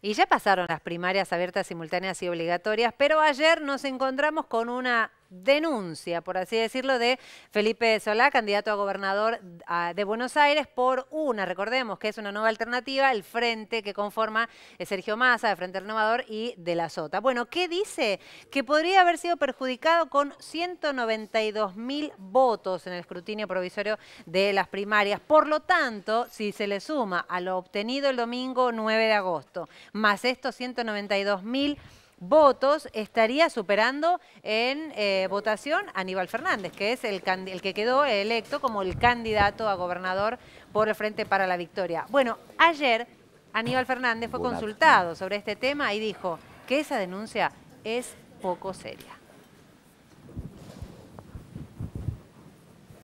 Y ya pasaron las primarias abiertas, simultáneas y obligatorias, pero ayer nos encontramos con una denuncia, por así decirlo, de Felipe Solá, candidato a gobernador de Buenos Aires, por una, recordemos que es una nueva alternativa, el frente que conforma eh, Sergio Massa, de Frente Renovador y de la Sota. Bueno, ¿qué dice? Que podría haber sido perjudicado con 192 mil votos en el escrutinio provisorio de las primarias. Por lo tanto, si se le suma a lo obtenido el domingo 9 de agosto, más estos 192 mil votos, estaría superando en eh, votación Aníbal Fernández, que es el, el que quedó electo como el candidato a gobernador por el Frente para la Victoria. Bueno, ayer Aníbal Fernández fue consultado sobre este tema y dijo que esa denuncia es poco seria.